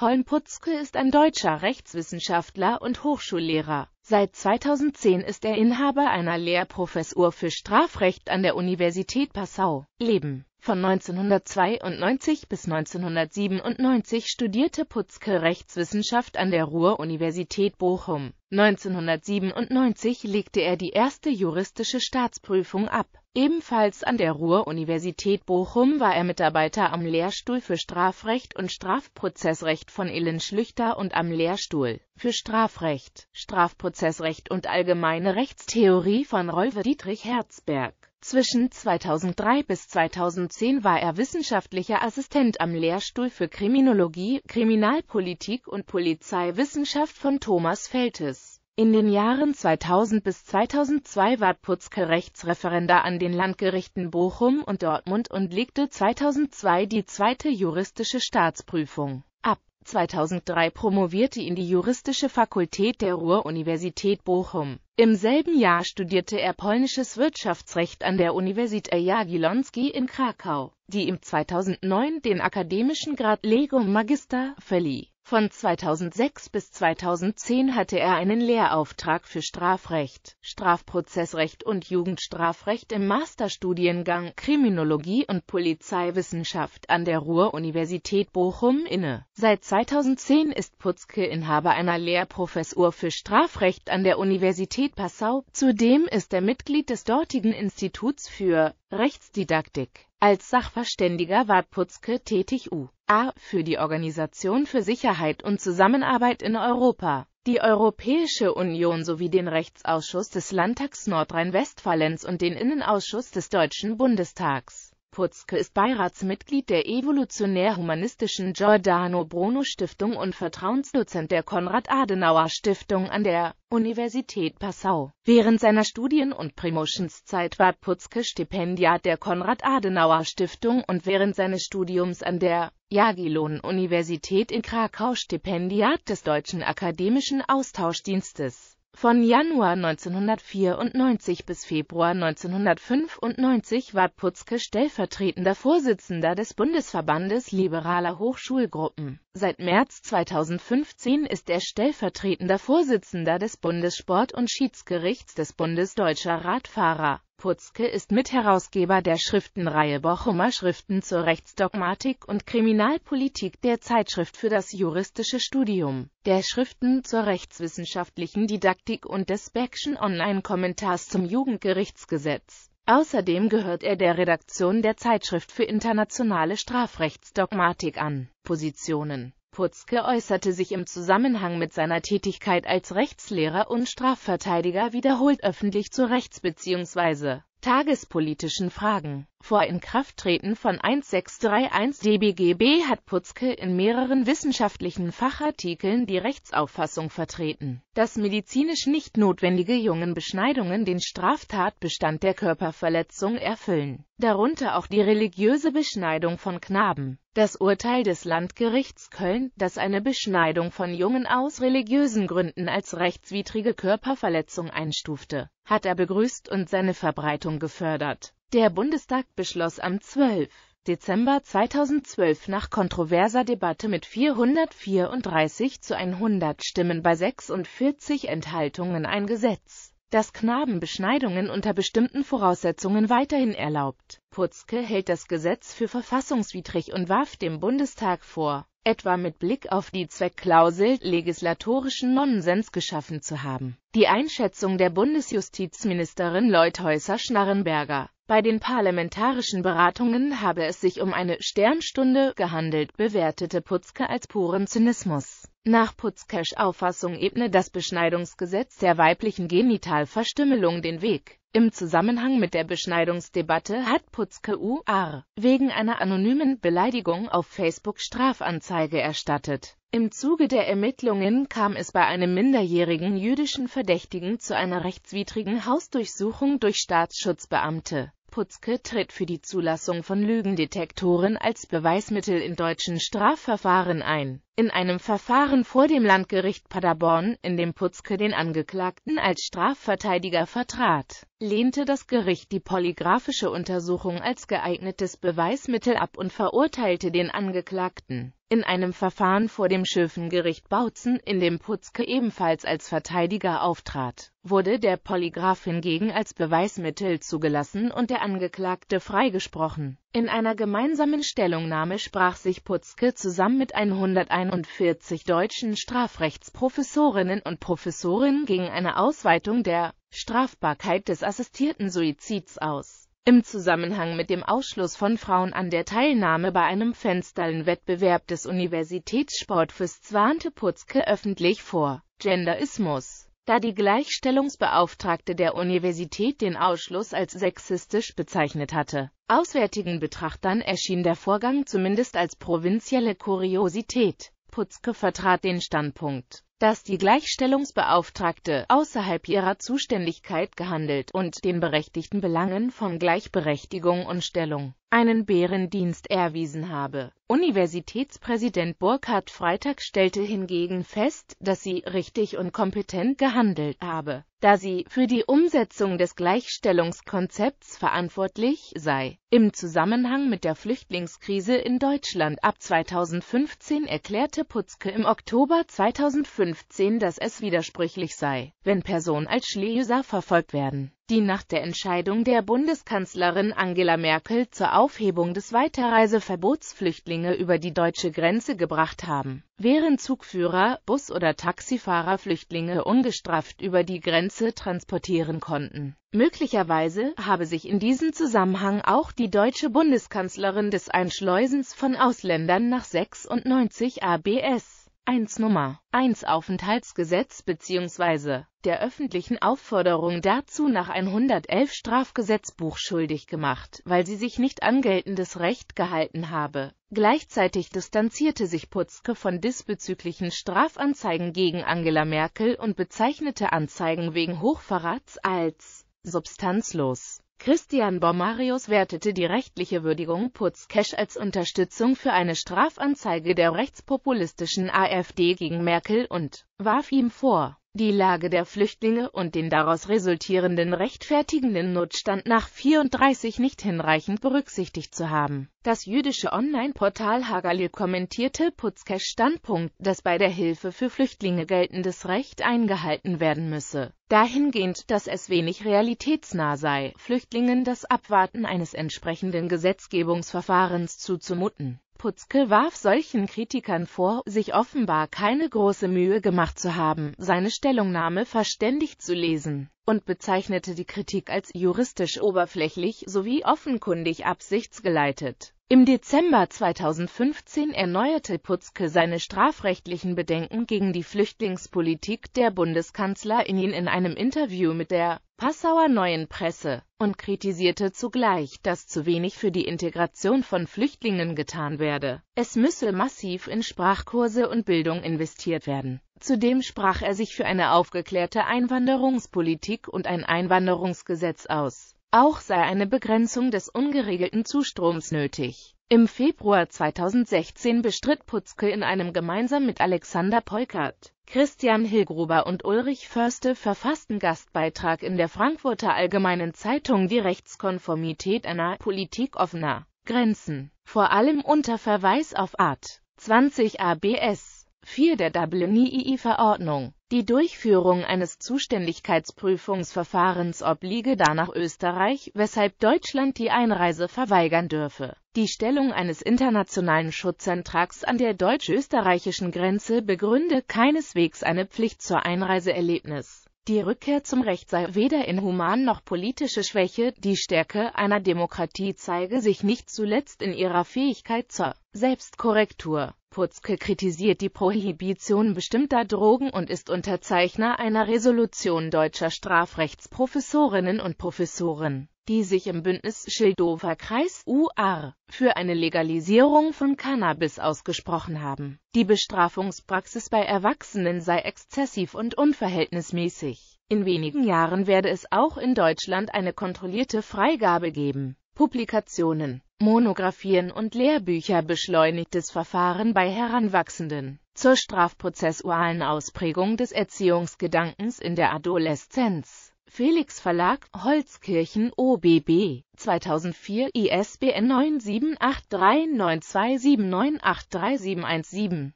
Holm Putzke ist ein deutscher Rechtswissenschaftler und Hochschullehrer. Seit 2010 ist er Inhaber einer Lehrprofessur für Strafrecht an der Universität Passau. Leben Von 1992 bis 1997 studierte Putzke Rechtswissenschaft an der Ruhr-Universität Bochum. 1997 legte er die erste juristische Staatsprüfung ab Ebenfalls an der Ruhr-Universität Bochum war er Mitarbeiter am Lehrstuhl für Strafrecht und Strafprozessrecht von Ellen Schlüchter und am Lehrstuhl für Strafrecht, Strafprozessrecht und Allgemeine Rechtstheorie von Rolf Dietrich Herzberg. Zwischen 2003 bis 2010 war er wissenschaftlicher Assistent am Lehrstuhl für Kriminologie, Kriminalpolitik und Polizeiwissenschaft von Thomas Feltes. In den Jahren 2000 bis 2002 war Putzke Rechtsreferendar an den Landgerichten Bochum und Dortmund und legte 2002 die zweite juristische Staatsprüfung ab. 2003 promovierte ihn die juristische Fakultät der Ruhr-Universität Bochum. Im selben Jahr studierte er polnisches Wirtschaftsrecht an der Universität Jagiellonski in Krakau, die ihm 2009 den akademischen Grad Legum Magister verlieh. Von 2006 bis 2010 hatte er einen Lehrauftrag für Strafrecht, Strafprozessrecht und Jugendstrafrecht im Masterstudiengang Kriminologie und Polizeiwissenschaft an der Ruhr-Universität Bochum inne. Seit 2010 ist Putzke Inhaber einer Lehrprofessur für Strafrecht an der Universität Passau. Zudem ist er Mitglied des dortigen Instituts für Rechtsdidaktik. Als Sachverständiger war Putzke tätig U.A. für die Organisation für Sicherheit und Zusammenarbeit in Europa, die Europäische Union sowie den Rechtsausschuss des Landtags Nordrhein-Westfalens und den Innenausschuss des Deutschen Bundestags Putzke ist Beiratsmitglied der evolutionär-humanistischen Giordano-Bruno-Stiftung und Vertrauensdozent der Konrad-Adenauer-Stiftung an der Universität Passau. Während seiner Studien- und Promotionszeit war Putzke Stipendiat der Konrad-Adenauer-Stiftung und während seines Studiums an der Jagiellon-Universität in Krakau Stipendiat des Deutschen Akademischen Austauschdienstes. Von Januar 1994 bis Februar 1995 war Putzke stellvertretender Vorsitzender des Bundesverbandes liberaler Hochschulgruppen Seit März 2015 ist er stellvertretender Vorsitzender des Bundessport- und Schiedsgerichts des Bundesdeutscher Radfahrer. Putzke ist Mitherausgeber der Schriftenreihe Bochumer Schriften zur Rechtsdogmatik und Kriminalpolitik der Zeitschrift für das juristische Studium, der Schriften zur rechtswissenschaftlichen Didaktik und des Beck'schen Online-Kommentars zum Jugendgerichtsgesetz. Außerdem gehört er der Redaktion der Zeitschrift für internationale Strafrechtsdogmatik an. Positionen Putzke äußerte sich im Zusammenhang mit seiner Tätigkeit als Rechtslehrer und Strafverteidiger wiederholt öffentlich zu rechts- bzw. tagespolitischen Fragen. Vor Inkrafttreten von 1631 dBGB hat Putzke in mehreren wissenschaftlichen Fachartikeln die Rechtsauffassung vertreten, dass medizinisch nicht notwendige jungen Beschneidungen den Straftatbestand der Körperverletzung erfüllen, darunter auch die religiöse Beschneidung von Knaben. Das Urteil des Landgerichts Köln, das eine Beschneidung von Jungen aus religiösen Gründen als rechtswidrige Körperverletzung einstufte, hat er begrüßt und seine Verbreitung gefördert. Der Bundestag beschloss am 12. Dezember 2012 nach kontroverser Debatte mit 434 zu 100 Stimmen bei 46 Enthaltungen ein Gesetz, das Knabenbeschneidungen unter bestimmten Voraussetzungen weiterhin erlaubt. Putzke hält das Gesetz für verfassungswidrig und warf dem Bundestag vor, etwa mit Blick auf die Zweckklausel legislatorischen Nonsens geschaffen zu haben. Die Einschätzung der Bundesjustizministerin Leuthäuser-Schnarrenberger bei den parlamentarischen Beratungen habe es sich um eine Sternstunde gehandelt, bewertete Putzke als puren Zynismus. Nach Putzkes Auffassung ebne das Beschneidungsgesetz der weiblichen Genitalverstümmelung den Weg. Im Zusammenhang mit der Beschneidungsdebatte hat Putzke U.R. wegen einer anonymen Beleidigung auf Facebook Strafanzeige erstattet. Im Zuge der Ermittlungen kam es bei einem minderjährigen jüdischen Verdächtigen zu einer rechtswidrigen Hausdurchsuchung durch Staatsschutzbeamte. Putzke tritt für die Zulassung von Lügendetektoren als Beweismittel in deutschen Strafverfahren ein. In einem Verfahren vor dem Landgericht Paderborn, in dem Putzke den Angeklagten als Strafverteidiger vertrat, lehnte das Gericht die polygraphische Untersuchung als geeignetes Beweismittel ab und verurteilte den Angeklagten in einem Verfahren vor dem Schöfengericht Bautzen, in dem Putzke ebenfalls als Verteidiger auftrat, wurde der Polygraph hingegen als Beweismittel zugelassen und der Angeklagte freigesprochen. In einer gemeinsamen Stellungnahme sprach sich Putzke zusammen mit 141 deutschen Strafrechtsprofessorinnen und Professoren gegen eine Ausweitung der Strafbarkeit des assistierten Suizids aus im Zusammenhang mit dem Ausschluss von Frauen an der Teilnahme bei einem Fensterlenwettbewerb des Universitätssportfests warnte Putzke öffentlich vor Genderismus, da die Gleichstellungsbeauftragte der Universität den Ausschluss als sexistisch bezeichnet hatte. Auswärtigen Betrachtern erschien der Vorgang zumindest als provinzielle Kuriosität. Putzke vertrat den Standpunkt dass die Gleichstellungsbeauftragte außerhalb ihrer Zuständigkeit gehandelt und den berechtigten Belangen von Gleichberechtigung und Stellung einen Bärendienst erwiesen habe Universitätspräsident Burkhard Freitag stellte hingegen fest, dass sie richtig und kompetent gehandelt habe, da sie für die Umsetzung des Gleichstellungskonzepts verantwortlich sei. Im Zusammenhang mit der Flüchtlingskrise in Deutschland ab 2015 erklärte Putzke im Oktober 2015, dass es widersprüchlich sei, wenn Personen als Schläger verfolgt werden die nach der Entscheidung der Bundeskanzlerin Angela Merkel zur Aufhebung des Weiterreiseverbots Flüchtlinge über die deutsche Grenze gebracht haben. Während Zugführer, Bus- oder Taxifahrer Flüchtlinge ungestraft über die Grenze transportieren konnten. Möglicherweise habe sich in diesem Zusammenhang auch die deutsche Bundeskanzlerin des Einschleusens von Ausländern nach 96 ABS 1 Nummer 1 Aufenthaltsgesetz bzw. der öffentlichen Aufforderung dazu nach 111 Strafgesetzbuch schuldig gemacht, weil sie sich nicht an geltendes Recht gehalten habe. Gleichzeitig distanzierte sich Putzke von diesbezüglichen Strafanzeigen gegen Angela Merkel und bezeichnete Anzeigen wegen Hochverrats als substanzlos. Christian Bormarius wertete die rechtliche Würdigung Putz-Cash als Unterstützung für eine Strafanzeige der rechtspopulistischen AfD gegen Merkel und warf ihm vor, die Lage der Flüchtlinge und den daraus resultierenden rechtfertigenden Notstand nach 34 nicht hinreichend berücksichtigt zu haben. Das jüdische Online-Portal Hagalil kommentierte Putzkes Standpunkt, dass bei der Hilfe für Flüchtlinge geltendes Recht eingehalten werden müsse. Dahingehend, dass es wenig realitätsnah sei, Flüchtlingen das Abwarten eines entsprechenden Gesetzgebungsverfahrens zuzumuten. Putzke warf solchen Kritikern vor, sich offenbar keine große Mühe gemacht zu haben, seine Stellungnahme verständigt zu lesen, und bezeichnete die Kritik als juristisch oberflächlich sowie offenkundig absichtsgeleitet. Im Dezember 2015 erneuerte Putzke seine strafrechtlichen Bedenken gegen die Flüchtlingspolitik der Bundeskanzlerin in einem Interview mit der Passauer Neuen Presse und kritisierte zugleich, dass zu wenig für die Integration von Flüchtlingen getan werde. Es müsse massiv in Sprachkurse und Bildung investiert werden. Zudem sprach er sich für eine aufgeklärte Einwanderungspolitik und ein Einwanderungsgesetz aus. Auch sei eine Begrenzung des ungeregelten Zustroms nötig im Februar 2016 bestritt Putzke in einem gemeinsam mit Alexander Peukert, Christian Hilgruber und Ulrich Förste verfassten Gastbeitrag in der Frankfurter Allgemeinen Zeitung die Rechtskonformität einer Politik offener Grenzen, vor allem unter Verweis auf Art 20 ABS. 4 der Dublin II-Verordnung. Die Durchführung eines Zuständigkeitsprüfungsverfahrens obliege danach Österreich, weshalb Deutschland die Einreise verweigern dürfe. Die Stellung eines internationalen Schutzantrags an der deutsch-österreichischen Grenze begründe keineswegs eine Pflicht zur Einreiseerlebnis. Die Rückkehr zum Recht sei weder inhuman noch politische Schwäche, die Stärke einer Demokratie zeige sich nicht zuletzt in ihrer Fähigkeit zur Selbstkorrektur. Putzke kritisiert die Prohibition bestimmter Drogen und ist Unterzeichner einer Resolution deutscher Strafrechtsprofessorinnen und Professoren, die sich im Bündnis Schildower Kreis UR für eine Legalisierung von Cannabis ausgesprochen haben. Die Bestrafungspraxis bei Erwachsenen sei exzessiv und unverhältnismäßig. In wenigen Jahren werde es auch in Deutschland eine kontrollierte Freigabe geben. Publikationen, Monographien und Lehrbücher beschleunigtes Verfahren bei Heranwachsenden zur strafprozessualen Ausprägung des Erziehungsgedankens in der Adoleszenz Felix Verlag, Holzkirchen OBB, 2004 ISBN 9783927983717,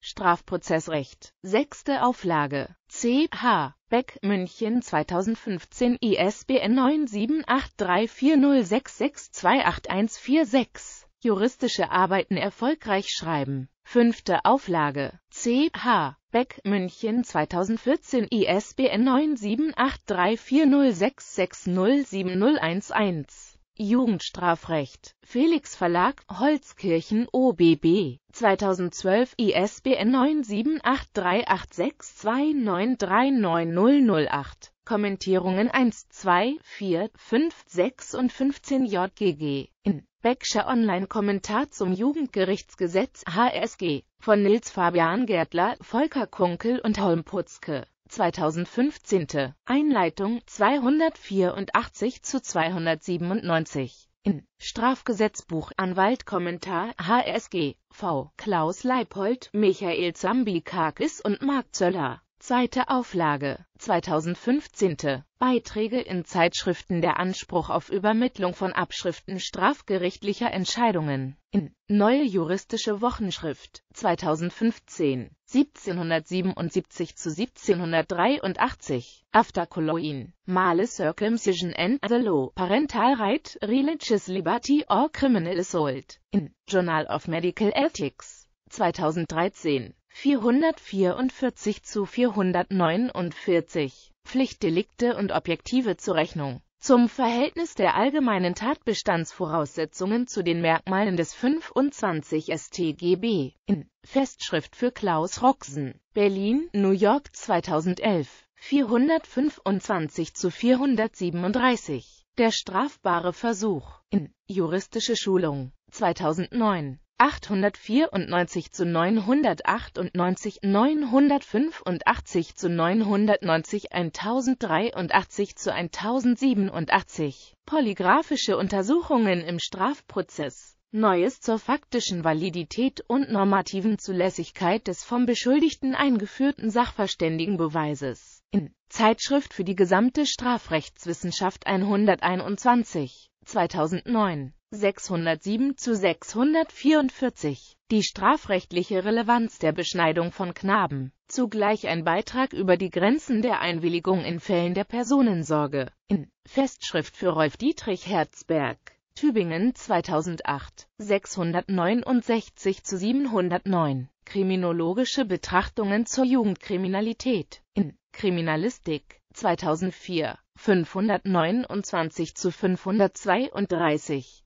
Strafprozessrecht, 6. Auflage, C.H. Beck, München 2015 ISBN 9783406628146 juristische Arbeiten erfolgreich schreiben. Fünfte Auflage. C.H. Beck, München 2014 ISBN 9783406607011 Jugendstrafrecht. Felix Verlag, Holzkirchen OBB. 2012 ISBN 9783862939008 Kommentierungen 1, 2, 4, 5, 6 und 15 JGG. In Beckscher Online-Kommentar zum Jugendgerichtsgesetz HSG von Nils Fabian Gärtler, Volker Kunkel und Holm Putzke. 2015. Einleitung 284 zu 297. In Strafgesetzbuch Anwalt Kommentar HSG V. Klaus Leipold, Michael Zambikakis und Mark Zöller. Zweite Auflage 2015. Beiträge in Zeitschriften Der Anspruch auf Übermittlung von Abschriften strafgerichtlicher Entscheidungen. In Neue juristische Wochenschrift 2015 1777 zu 1783 After Coloin Male Circumcision and the Law Parental Right Religious Liberty or Criminal Assault in Journal of Medical Ethics 2013 444 zu 449 Pflichtdelikte und objektive Zurechnung. Zum Verhältnis der allgemeinen Tatbestandsvoraussetzungen zu den Merkmalen des 25 StGB in Festschrift für Klaus Roxen, Berlin, New York 2011, 425 zu 437 Der strafbare Versuch in Juristische Schulung 2009 894 zu 998, 985 zu 990, 1083 zu 1087. Polygraphische Untersuchungen im Strafprozess. Neues zur faktischen Validität und normativen Zulässigkeit des vom Beschuldigten eingeführten Sachverständigenbeweises in Zeitschrift für die gesamte Strafrechtswissenschaft 121, 2009, 607 zu 644. Die strafrechtliche Relevanz der Beschneidung von Knaben. Zugleich ein Beitrag über die Grenzen der Einwilligung in Fällen der Personensorge. In Festschrift für Rolf Dietrich Herzberg. Tübingen 2008, 669 zu 709. Kriminologische Betrachtungen zur Jugendkriminalität in Kriminalistik 2004, 529 zu 532.